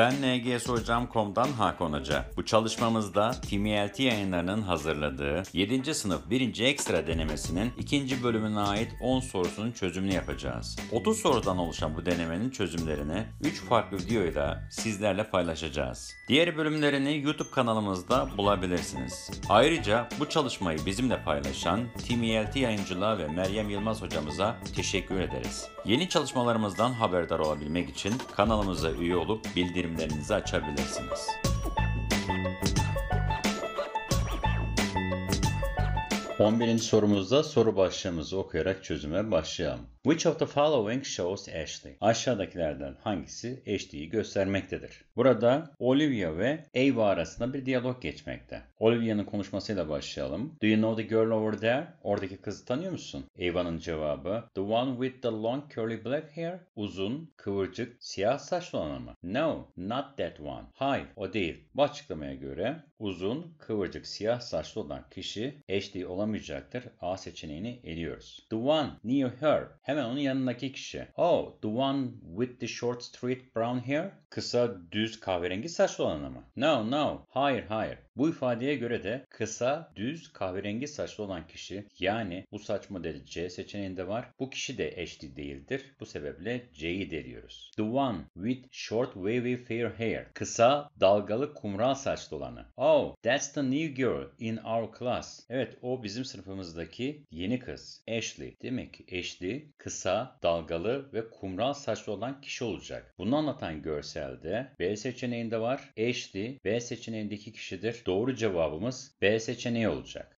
Ben ngsocam.com'dan Hakan Hoca. Bu çalışmamızda TMLT yayınlarının hazırladığı 7. sınıf 1. ekstra denemesinin 2. bölümüne ait 10 sorusunun çözümünü yapacağız. 30 sorudan oluşan bu denemenin çözümlerini 3 farklı videoyla sizlerle paylaşacağız. Diğer bölümlerini YouTube kanalımızda bulabilirsiniz. Ayrıca bu çalışmayı bizimle paylaşan TMLT yayıncılığa ve Meryem Yılmaz hocamıza teşekkür ederiz. Yeni çalışmalarımızdan haberdar olabilmek için kanalımıza üye olup bildirim bildirimlerinizi açabilirsiniz. On sorumuzda soru başlığımızı okuyarak çözüme başlayalım. Which of the following shows Ashley? Aşağıdakilerden hangisi Ashley'i göstermektedir? Burada Olivia ve Ava arasında bir diyalog geçmekte. Olivia'nın konuşmasıyla başlayalım. Do you know the girl over there? Oradaki kızı tanıyor musun? Ava'nın cevabı The one with the long curly black hair? Uzun, kıvırcık, siyah saçlı olan mı? No, not that one. Hayır, o değil. Bu açıklamaya göre uzun, kıvırcık, siyah saçlı olan kişi HD olamayacaktır. A seçeneğini eliyoruz. The one near her Hemen onun yanındaki kişi. Oh, the one with the short straight brown hair? Kısa düz kahverengi saçlı olan mı? No, no. Hayır, hayır. Bu ifadeye göre de kısa, düz, kahverengi saçlı olan kişi yani bu saç modeli C seçeneğinde var. Bu kişi de eşli değildir. Bu sebeple C'yi deriyoruz. The one with short wavy fair hair. Kısa, dalgalı, kumral saçlı olanı. Oh, that's the new girl in our class. Evet, o bizim sınıfımızdaki yeni kız. Ashley. Demek ki Ashley kısa, dalgalı ve kumral saçlı olan kişi olacak. Bunu anlatan görselde B seçeneğinde var. Ashley B seçeneğindeki kişidir. Doğru cevabımız B seçeneği olacak.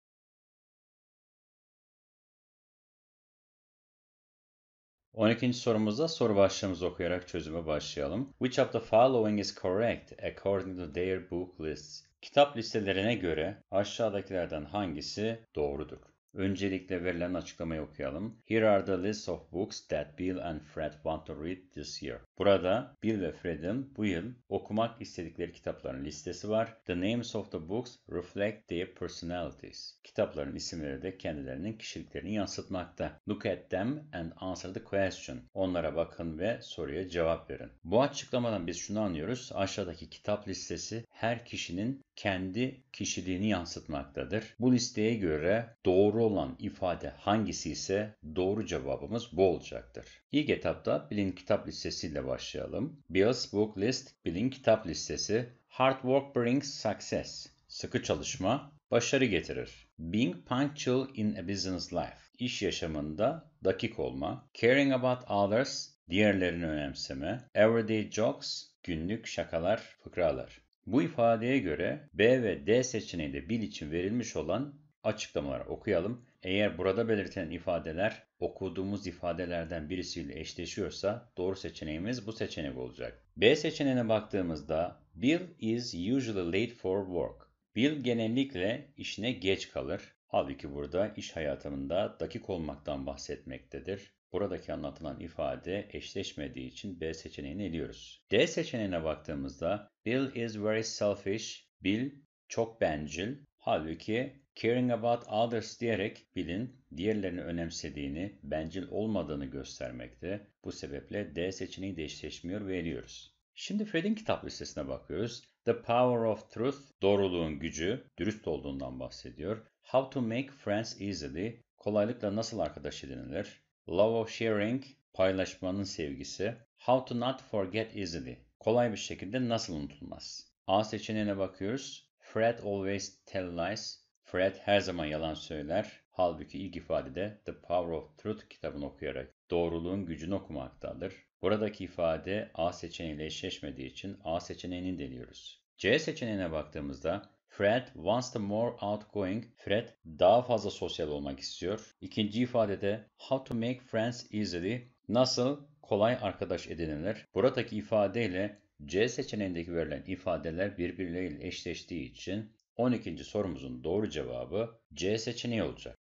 On ikinci sorumuzda soru başlığımızı okuyarak çözüme başlayalım. Which of the following is correct according to their book lists? Kitap listelerine göre aşağıdakilerden hangisi doğrudur? Öncelikle verilen açıklamayı okuyalım. Here are the list of books that Bill and Fred want to read this year. Burada Bill ve Fred'in bu yıl okumak istedikleri kitapların listesi var. The names of the books reflect their personalities. Kitapların isimleri de kendilerinin kişiliklerini yansıtmakta. Look at them and answer the question. Onlara bakın ve soruya cevap verin. Bu açıklamadan biz şunu anlıyoruz. Aşağıdaki kitap listesi her kişinin kendi kişiliğini yansıtmaktadır. Bu listeye göre doğru olan ifade hangisi ise doğru cevabımız bu olacaktır. İlk etapta bilin kitap listesiyle başlayalım. Bill's Book List bilin kitap listesi Hard work brings success. Sıkı çalışma başarı getirir. Being punctual in a business life. İş yaşamında dakik olma. Caring about others. Diğerlerini önemseme. Everyday jokes. Günlük şakalar, fıkralar. Bu ifadeye göre B ve D seçeneğinde de bil için verilmiş olan açıklamaları okuyalım. Eğer burada belirtilen ifadeler okuduğumuz ifadelerden birisiyle eşleşiyorsa doğru seçeneğimiz bu seçenek olacak. B seçeneğine baktığımızda Bill is usually late for work. Bill genellikle işine geç kalır. Halbuki burada iş hayatında dakik olmaktan bahsetmektedir. Buradaki anlatılan ifade eşleşmediği için B seçeneğini eliyoruz. D seçeneğine baktığımızda Bill is very selfish, Bill çok bencil. Halbuki caring about others diyerek Bill'in diğerlerini önemsediğini, bencil olmadığını göstermekte. Bu sebeple D seçeneği de eşleşmiyor ve eliyoruz. Şimdi Fred'in kitap listesine bakıyoruz. The Power of Truth, doğruluğun gücü, dürüst olduğundan bahsediyor. How to make friends easily, kolaylıkla nasıl arkadaş edinilir? Love of sharing, paylaşmanın sevgisi. How to not forget easily, kolay bir şekilde nasıl unutulmaz? A seçeneğine bakıyoruz. Fred always tell lies. Fred her zaman yalan söyler. Halbuki ilk ifadede The Power of Truth kitabını okuyarak doğruluğun gücünü okumaktadır. Buradaki ifade A seçeneğiyle eşleşmediği için A seçeneğini deliyoruz. C seçeneğine baktığımızda Fred wants to more outgoing. Fred daha fazla sosyal olmak istiyor. İkinci ifadede how to make friends easily. Nasıl kolay arkadaş edinilir? Buradaki ifadeyle C seçeneğindeki verilen ifadeler birbirleriyle eşleştiği için 12. sorumuzun doğru cevabı C seçeneği olacak.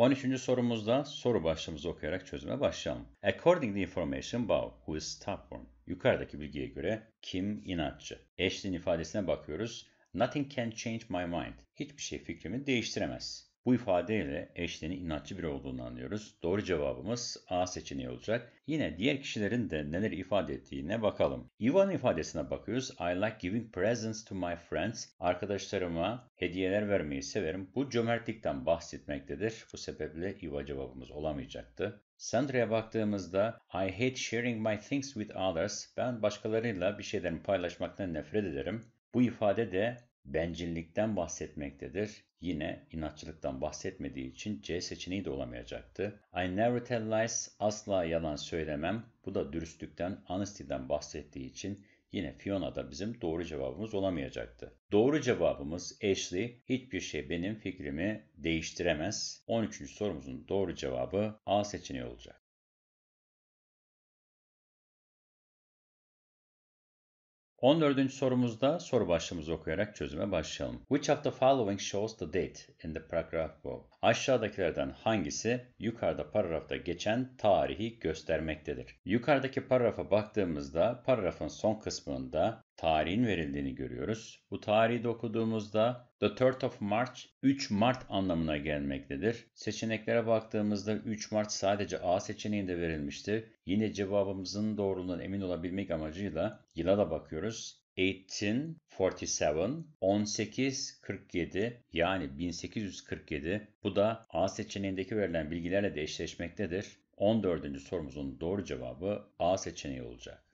13. sorumuzda soru başlığımızı okuyarak çözüme başlayalım. According to information about who is stubborn. Yukarıdaki bilgiye göre kim inatçı? Eşliğin ifadesine bakıyoruz. Nothing can change my mind. Hiçbir şey fikrimi değiştiremez. Bu ifadeyle eşliğinin inatçı biri olduğunu anlıyoruz. Doğru cevabımız A seçeneği olacak. Yine diğer kişilerin de neler ifade ettiğine bakalım. Ivan ifadesine bakıyoruz. I like giving presents to my friends. Arkadaşlarıma hediyeler vermeyi severim. Bu cömertlikten bahsetmektedir. Bu sebeple Ivan cevabımız olamayacaktı. Sandra'ya baktığımızda I hate sharing my things with others. Ben başkalarıyla bir şeylerimi paylaşmaktan nefret ederim. Bu ifade de bencillikten bahsetmektedir. Yine inatçılıktan bahsetmediği için C seçeneği de olamayacaktı. I never tell lies, asla yalan söylemem. Bu da dürüstlükten, honesty'den bahsettiği için yine Fiona da bizim doğru cevabımız olamayacaktı. Doğru cevabımız Ashley, hiçbir şey benim fikrimi değiştiremez. 13. sorumuzun doğru cevabı A seçeneği olacak. 14. sorumuzda soru başlığımızı okuyarak çözüme başlayalım. Which of the following shows the date in the paragraph above? Aşağıdakilerden hangisi yukarıda paragrafta geçen tarihi göstermektedir? Yukarıdaki paragrafa baktığımızda paragrafın son kısmında tarihin verildiğini görüyoruz. Bu tarihi de okuduğumuzda the 3rd of March 3 Mart anlamına gelmektedir. Seçeneklere baktığımızda 3 Mart sadece A seçeneğinde verilmişti. Yine cevabımızın doğruluğundan emin olabilmek amacıyla yıla da bakıyoruz. 1847, 1847 yani 1847 bu da A seçeneğindeki verilen bilgilerle de eşleşmektedir. 14. sorumuzun doğru cevabı A seçeneği olacak.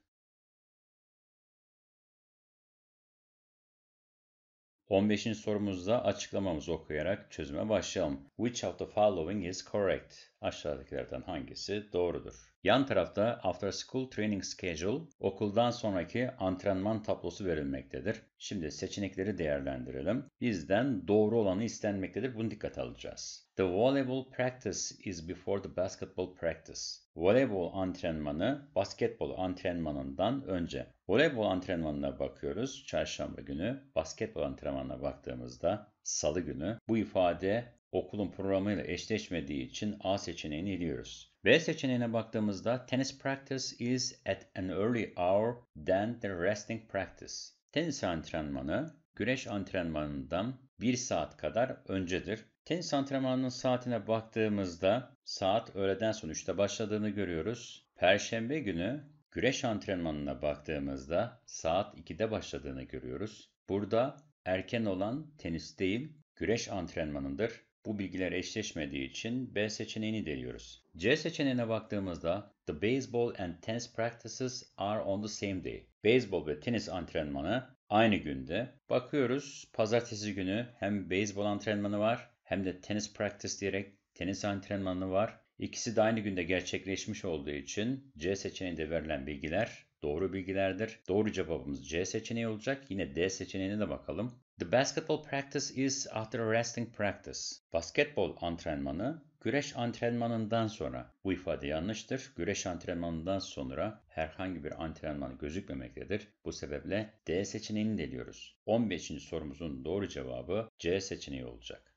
15. sorumuzda açıklamamızı okuyarak çözüme başlayalım. Which of the following is correct? Aşağıdakilerden hangisi doğrudur? Yan tarafta after school training schedule, okuldan sonraki antrenman tablosu verilmektedir. Şimdi seçenekleri değerlendirelim. Bizden doğru olanı istenmektedir. Bunu dikkat alacağız. The volleyball practice is before the basketball practice. Voleybol antrenmanı basketbol antrenmanından önce. Voleybol antrenmanına bakıyoruz. Çarşamba günü basketbol antrenmanına baktığımızda salı günü bu ifade okulun programıyla eşleşmediği için A seçeneğini eliyoruz. B seçeneğine baktığımızda tennis practice is at an early hour than the resting practice. Tenis antrenmanı güreş antrenmanından 1 saat kadar öncedir. Tenis antrenmanının saatine baktığımızda saat öğleden sonra 3'te başladığını görüyoruz. Perşembe günü Güreş antrenmanına baktığımızda saat 2'de başladığını görüyoruz. Burada erken olan tenis değil, güreş antrenmanıdır. Bu bilgiler eşleşmediği için B seçeneğini deliyoruz. C seçeneğine baktığımızda The baseball and tennis practices are on the same day. Beyzbol ve tenis antrenmanı aynı günde. Bakıyoruz pazartesi günü hem beyzbol antrenmanı var hem de tenis practice diyerek tenis antrenmanı var. İkisi de aynı günde gerçekleşmiş olduğu için C seçeneğinde verilen bilgiler doğru bilgilerdir. Doğru cevabımız C seçeneği olacak. Yine D seçeneğine de bakalım. The basketball practice is after a wrestling practice. Basketbol antrenmanı güreş antrenmanından sonra. Bu ifade yanlıştır. Güreş antrenmanından sonra herhangi bir antrenman gözükmemektedir. Bu sebeple D seçeneğini deliyoruz. 15. sorumuzun doğru cevabı C seçeneği olacak.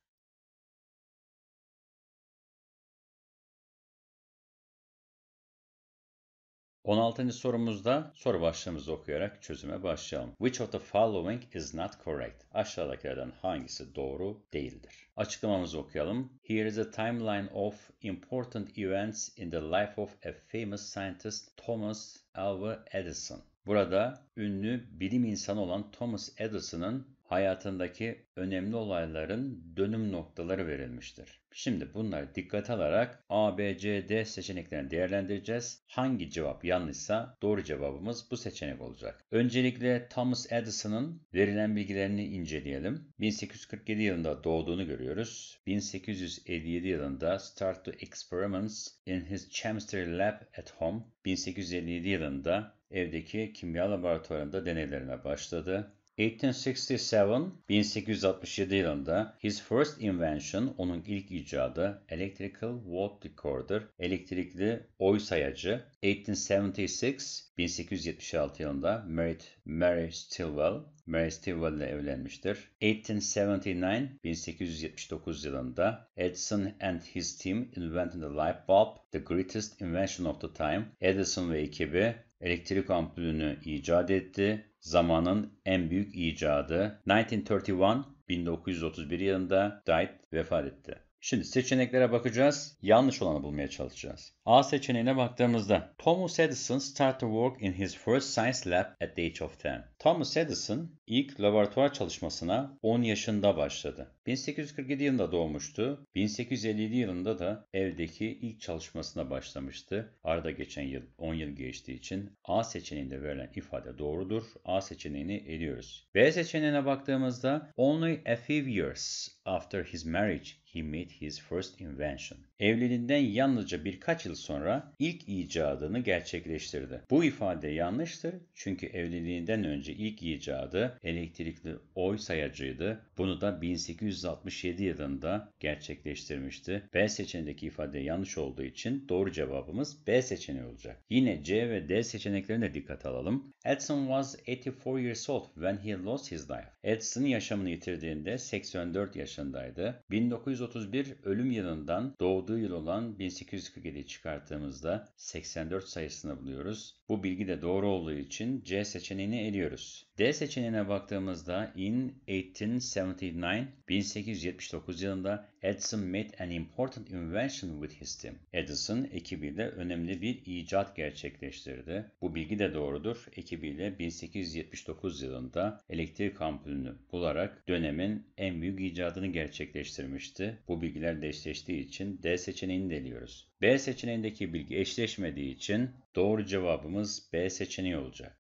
16. sorumuzda soru başlığımızı okuyarak çözüme başlayalım. Which of the following is not correct? Aşağıdakilerden hangisi doğru değildir? Açıklamamızı okuyalım. Here is a timeline of important events in the life of a famous scientist Thomas Alva Edison. Burada ünlü bilim insanı olan Thomas Edison'ın hayatındaki önemli olayların dönüm noktaları verilmiştir. Şimdi bunları dikkat alarak A, B, C, D seçeneklerini değerlendireceğiz. Hangi cevap yanlışsa doğru cevabımız bu seçenek olacak. Öncelikle Thomas Edison'ın verilen bilgilerini inceleyelim. 1847 yılında doğduğunu görüyoruz. 1857 yılında Start to Experiments in his Chemistry Lab at Home. 1857 yılında evdeki kimya laboratuvarında deneylerine başladı. 1867, 1867 yılında his first invention, onun ilk icadı, electrical volt recorder, elektrikli oy sayacı. 1876, 1876 yılında married Mary Stilwell, Mary Stilwell ile evlenmiştir. 1879, 1879 yılında Edison and his team invented the light bulb, the greatest invention of the time. Edison ve ekibi elektrik ampulünü icat etti. Zamanın en büyük icadı. 1931 1931 yılında Dwight vefat etti. Şimdi seçeneklere bakacağız. Yanlış olanı bulmaya çalışacağız. A seçeneğine baktığımızda Thomas Edison started work in his first science lab at the age of 10. Thomas Edison ilk laboratuvar çalışmasına 10 yaşında başladı. 1847 yılında doğmuştu. 1857 yılında da evdeki ilk çalışmasına başlamıştı. Arada geçen yıl 10 yıl geçtiği için A seçeneğinde verilen ifade doğrudur. A seçeneğini ediyoruz. B seçeneğine baktığımızda only a few years after his marriage he made his first invention. Evliliğinden yalnızca birkaç yıl sonra ilk icadını gerçekleştirdi. Bu ifade yanlıştır çünkü evliliğinden önce ilk icadı elektrikli oy sayacıydı. Bunu da 1800 1967 yılında gerçekleştirmişti. B seçeneğindeki ifade yanlış olduğu için doğru cevabımız B seçeneği olacak. Yine C ve D seçeneklerine de dikkate alalım. Edson was 84 years old when he lost his life. Edson yaşamını yitirdiğinde 84 yaşındaydı. 1931 ölüm yılından doğduğu yıl olan 1847'yi çıkarttığımızda 84 sayısını buluyoruz. Bu bilgi de doğru olduğu için C seçeneğini eliyoruz. D seçeneğine baktığımızda in 1879 1879 yılında Edison made an important invention with his team. Edison ekibiyle önemli bir icat gerçekleştirdi. Bu bilgi de doğrudur. Ekibiyle 1879 yılında elektrik ampulünü bularak dönemin en büyük icadını gerçekleştirmişti. Bu bilgiler eşleştiği için D seçeneğini deliyoruz. B seçeneğindeki bilgi eşleşmediği için doğru cevabımız B seçeneği olacak.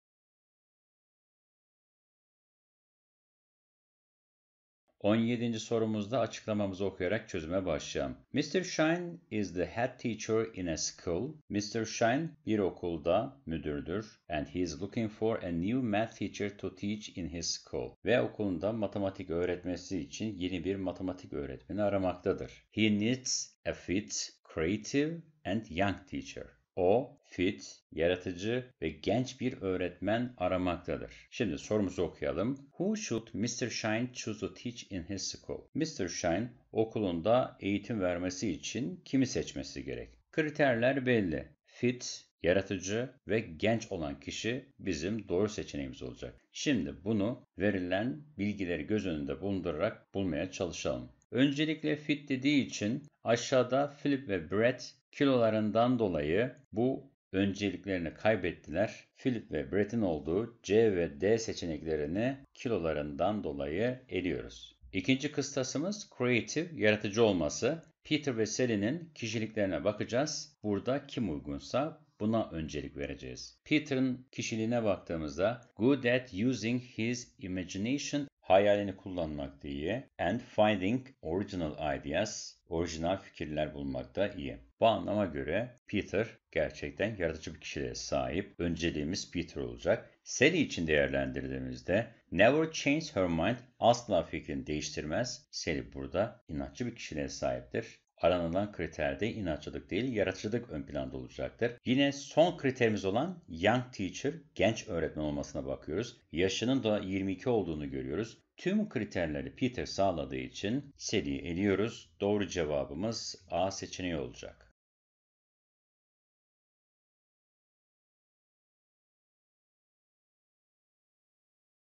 17. sorumuzda açıklamamızı okuyarak çözüme başlayalım. Mr. Shine is the head teacher in a school. Mr. Shine bir okulda müdürdür and he is looking for a new math teacher to teach in his school. Ve okulunda matematik öğretmesi için yeni bir matematik öğretmeni aramaktadır. He needs a fit, creative and young teacher. O fit, yaratıcı ve genç bir öğretmen aramaktadır. Şimdi sorumuzu okuyalım. Who should Mr. Shine choose to teach in his school? Mr. Shine okulunda eğitim vermesi için kimi seçmesi gerek? Kriterler belli. Fit, yaratıcı ve genç olan kişi bizim doğru seçeneğimiz olacak. Şimdi bunu verilen bilgileri göz önünde bulundurarak bulmaya çalışalım. Öncelikle fit dediği için aşağıda Philip ve Brett kilolarından dolayı bu önceliklerini kaybettiler. Philip ve Brett'in olduğu C ve D seçeneklerini kilolarından dolayı eriyoruz. İkinci kıstasımız creative, yaratıcı olması. Peter ve Sally'nin kişiliklerine bakacağız. Burada kim uygunsa buna öncelik vereceğiz. Peter'ın kişiliğine baktığımızda good at using his imagination hayalini kullanmak da iyi. And finding original ideas, orijinal fikirler bulmak da iyi. Bu anlama göre Peter gerçekten yaratıcı bir kişiliğe sahip. Önceliğimiz Peter olacak. Sally için değerlendirdiğimizde never change her mind asla fikrini değiştirmez. Sally burada inatçı bir kişiliğe sahiptir. Aranılan kriterde inatçılık değil, yaratıcılık ön planda olacaktır. Yine son kriterimiz olan young teacher, genç öğretmen olmasına bakıyoruz. Yaşının da 22 olduğunu görüyoruz. Tüm kriterleri Peter sağladığı için seriyi eliyoruz. Doğru cevabımız A seçeneği olacak.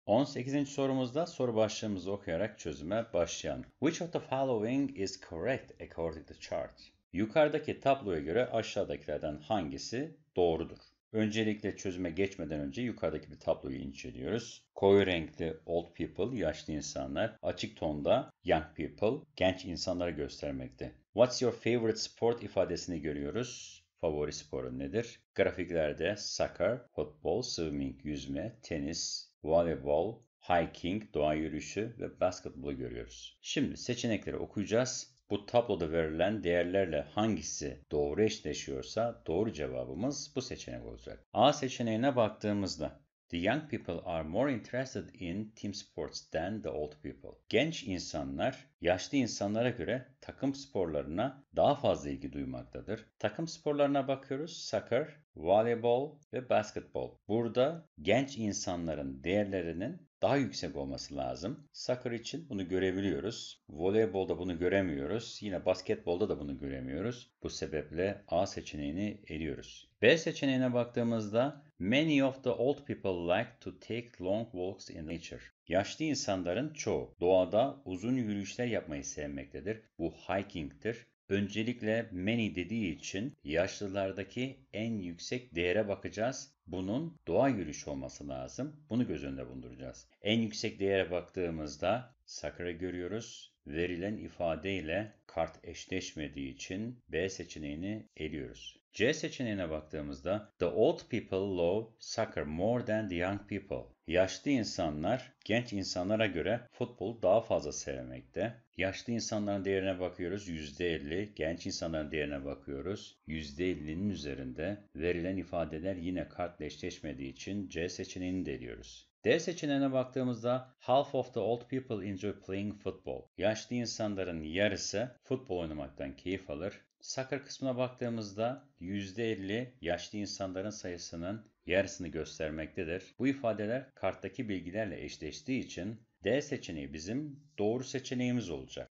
18. sorumuzda soru başlığımızı okuyarak çözüme başlayalım. Which of the following is correct according to chart? Yukarıdaki tabloya göre aşağıdakilerden hangisi doğrudur? Öncelikle çözüme geçmeden önce yukarıdaki bir tabloyu inceliyoruz. Koyu renkli old people, yaşlı insanlar, açık tonda young people, genç insanları göstermekte. What's your favorite sport ifadesini görüyoruz. Favori sporun nedir? Grafiklerde soccer, futbol, swimming, yüzme, tenis, voleybol, hiking, doğa yürüyüşü ve basketbolu görüyoruz. Şimdi seçenekleri okuyacağız. Bu tabloda verilen değerlerle hangisi doğru eşleşiyorsa doğru cevabımız bu seçenek olacak. A seçeneğine baktığımızda The young people are more interested in team sports than the old people. Genç insanlar yaşlı insanlara göre takım sporlarına daha fazla ilgi duymaktadır. Takım sporlarına bakıyoruz. Soccer, voleybol ve basketbol. Burada genç insanların değerlerinin daha yüksek olması lazım. Soccer için bunu görebiliyoruz. Voleybolda bunu göremiyoruz. Yine basketbolda da bunu göremiyoruz. Bu sebeple A seçeneğini eliyoruz. B seçeneğine baktığımızda Many of the old people like to take long walks in nature. Yaşlı insanların çoğu doğada uzun yürüyüşler yapmayı sevmektedir. Bu hiking'tir. Öncelikle many dediği için yaşlılardaki en yüksek değere bakacağız. Bunun doğa yürüyüşü olması lazım. Bunu göz önünde bulunduracağız. En yüksek değere baktığımızda Sakır'ı görüyoruz verilen ifadeyle kart eşleşmediği için B seçeneğini eliyoruz. C seçeneğine baktığımızda the old people love soccer more than the young people. Yaşlı insanlar genç insanlara göre futbolu daha fazla sevmekte. Yaşlı insanların değerine bakıyoruz %50, genç insanların değerine bakıyoruz %50'nin üzerinde. Verilen ifadeler yine kartla eşleşmediği için C seçeneğini de eliyoruz. D seçeneğine baktığımızda half of the old people enjoy playing football. Yaşlı insanların yarısı futbol oynamaktan keyif alır. Soccer kısmına baktığımızda %50 yaşlı insanların sayısının yarısını göstermektedir. Bu ifadeler karttaki bilgilerle eşleştiği için D seçeneği bizim doğru seçeneğimiz olacak.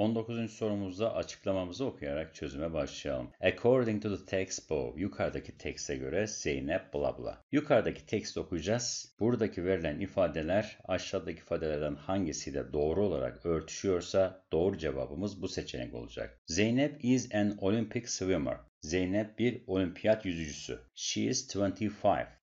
19. sorumuzda açıklamamızı okuyarak çözüme başlayalım. According to the text above, yukarıdaki tekste göre Zeynep bla bla. Yukarıdaki tekst okuyacağız. Buradaki verilen ifadeler aşağıdaki ifadelerden hangisiyle doğru olarak örtüşüyorsa doğru cevabımız bu seçenek olacak. Zeynep is an Olympic swimmer. Zeynep bir olimpiyat yüzücüsü. She is 25.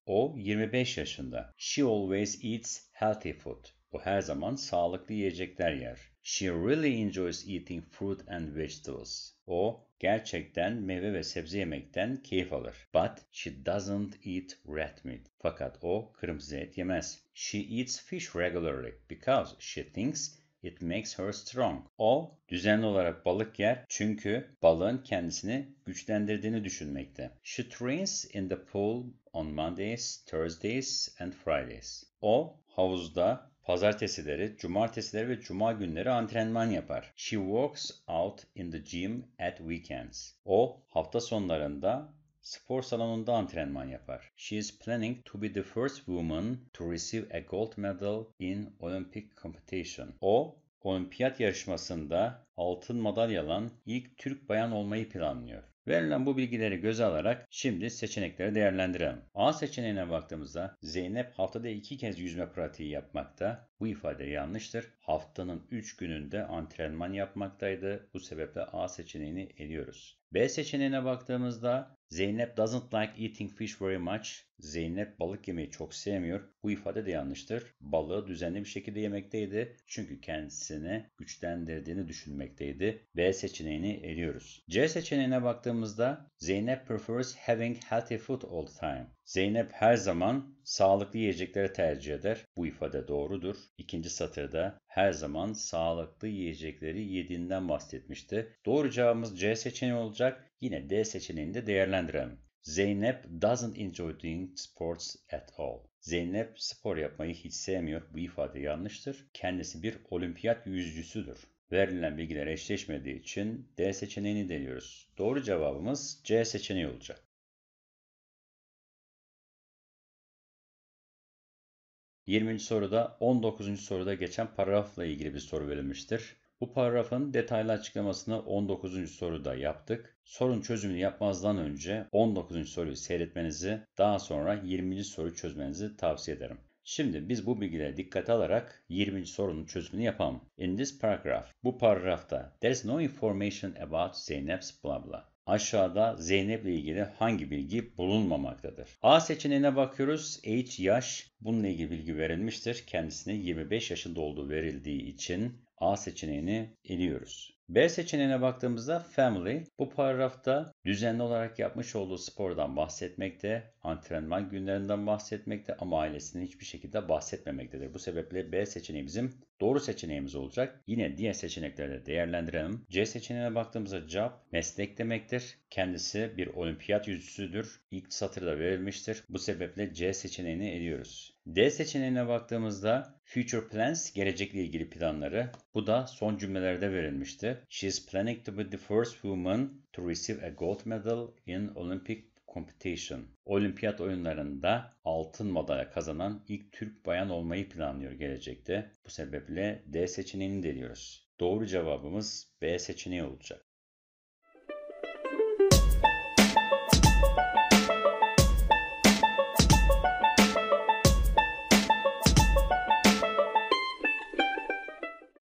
O 25 yaşında. She always eats healthy food. O her zaman sağlıklı yiyecekler yer. She really enjoys eating fruit and vegetables. O gerçekten meyve ve sebze yemekten keyif alır. But she doesn't eat red meat. Fakat o kırmızı et yemez. She eats fish regularly because she thinks It makes her strong. O düzenli olarak balık yer çünkü balığın kendisini güçlendirdiğini düşünmekte. She trains in the pool on Mondays, Thursdays and Fridays. O havuzda Pazartesileri, cumartesileri ve cuma günleri antrenman yapar. She works out in the gym at weekends. O hafta sonlarında spor salonunda antrenman yapar. She is planning to be the first woman to receive a gold medal in Olympic competition. O olimpiyat yarışmasında altın madalya alan ilk Türk bayan olmayı planlıyor. Verilen bu bilgileri göze alarak şimdi seçenekleri değerlendirelim. A seçeneğine baktığımızda Zeynep haftada iki kez yüzme pratiği yapmakta. Bu ifade yanlıştır. Haftanın 3 gününde antrenman yapmaktaydı. Bu sebeple A seçeneğini eliyoruz. B seçeneğine baktığımızda Zeynep doesn't like eating fish very much. Zeynep balık yemeyi çok sevmiyor. Bu ifade de yanlıştır. Balığı düzenli bir şekilde yemekteydi. Çünkü kendisini güçlendirdiğini düşünmekteydi. B seçeneğini eliyoruz. C seçeneğine baktığımızda Zeynep prefers having healthy food all the time. Zeynep her zaman sağlıklı yiyecekleri tercih eder. Bu ifade doğrudur. İkinci satırda her zaman sağlıklı yiyecekleri yediğinden bahsetmişti. Doğru cevabımız C seçeneği olacak. Yine D seçeneğini de değerlendirelim. Zeynep doesn't enjoy doing sports at all. Zeynep spor yapmayı hiç sevmiyor. Bu ifade yanlıştır. Kendisi bir olimpiyat yüzücüsüdür. Verilen bilgiler eşleşmediği için D seçeneğini deniyoruz. Doğru cevabımız C seçeneği olacak. Yirminci soruda 19. soruda geçen paragrafla ilgili bir soru verilmiştir. Bu paragrafın detaylı açıklamasını 19. soruda yaptık. Sorun çözümünü yapmazdan önce 19. soruyu seyretmenizi, daha sonra 20. soru çözmenizi tavsiye ederim. Şimdi biz bu bilgilere dikkate alarak 20. sorunun çözümünü yapalım. In this paragraph, bu paragrafta there's no information about Zeynep's blah blah. Aşağıda Zeynep ile ilgili hangi bilgi bulunmamaktadır? A seçeneğine bakıyoruz. Age yaş bununla ilgili bilgi verilmiştir. Kendisine 25 yaşında olduğu verildiği için A seçeneğini eliyoruz. B seçeneğine baktığımızda Family bu paragrafta düzenli olarak yapmış olduğu spordan bahsetmekte, antrenman günlerinden bahsetmekte ama ailesinin hiçbir şekilde bahsetmemektedir. Bu sebeple B seçeneği bizim doğru seçeneğimiz olacak. Yine diğer seçenekleri de değerlendirelim. C seçeneğine baktığımızda job meslek demektir. Kendisi bir olimpiyat yüzücüsüdür. İlk satırda verilmiştir. Bu sebeple C seçeneğini ediyoruz. D seçeneğine baktığımızda future plans gelecekle ilgili planları bu da son cümlelerde verilmişti she is planning to be the first woman to receive a gold medal in Olympic competition. Olimpiyat oyunlarında altın madalya kazanan ilk Türk bayan olmayı planlıyor gelecekte. Bu sebeple D seçeneğini deniyoruz. Doğru cevabımız B seçeneği olacak.